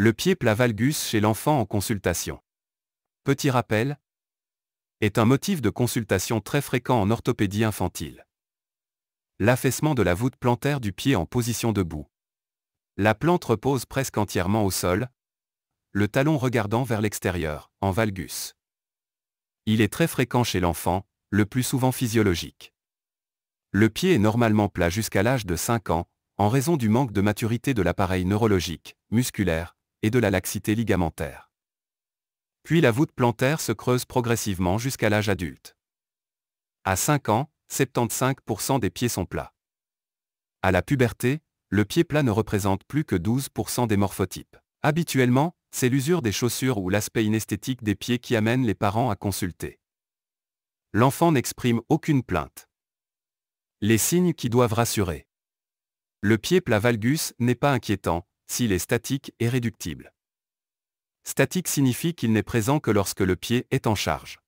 Le pied plat valgus chez l'enfant en consultation. Petit rappel est un motif de consultation très fréquent en orthopédie infantile. L'affaissement de la voûte plantaire du pied en position debout. La plante repose presque entièrement au sol, le talon regardant vers l'extérieur, en valgus. Il est très fréquent chez l'enfant, le plus souvent physiologique. Le pied est normalement plat jusqu'à l'âge de 5 ans, en raison du manque de maturité de l'appareil neurologique, musculaire, et de la laxité ligamentaire. Puis la voûte plantaire se creuse progressivement jusqu'à l'âge adulte. À 5 ans, 75% des pieds sont plats. À la puberté, le pied plat ne représente plus que 12% des morphotypes. Habituellement, c'est l'usure des chaussures ou l'aspect inesthétique des pieds qui amène les parents à consulter. L'enfant n'exprime aucune plainte. Les signes qui doivent rassurer. Le pied plat valgus n'est pas inquiétant, s'il est statique et réductible. Statique signifie qu'il n'est présent que lorsque le pied est en charge.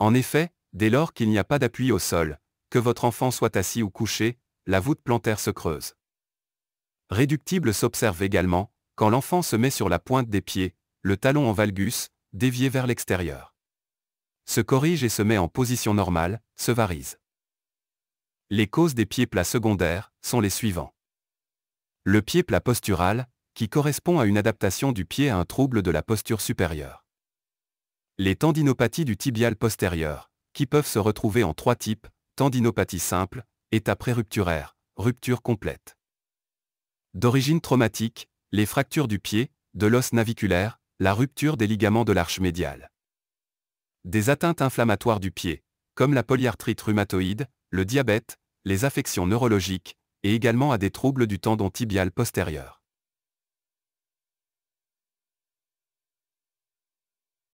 En effet, dès lors qu'il n'y a pas d'appui au sol, que votre enfant soit assis ou couché, la voûte plantaire se creuse. Réductible s'observe également, quand l'enfant se met sur la pointe des pieds, le talon en valgus, dévié vers l'extérieur. Se corrige et se met en position normale, se varise. Les causes des pieds plats secondaires sont les suivants. Le pied plat postural, qui correspond à une adaptation du pied à un trouble de la posture supérieure. Les tendinopathies du tibial postérieur, qui peuvent se retrouver en trois types, tendinopathie simple, état prérupturaire, rupture complète. D'origine traumatique, les fractures du pied, de l'os naviculaire, la rupture des ligaments de l'arche médiale. Des atteintes inflammatoires du pied, comme la polyarthrite rhumatoïde, le diabète, les affections neurologiques, et également à des troubles du tendon tibial postérieur.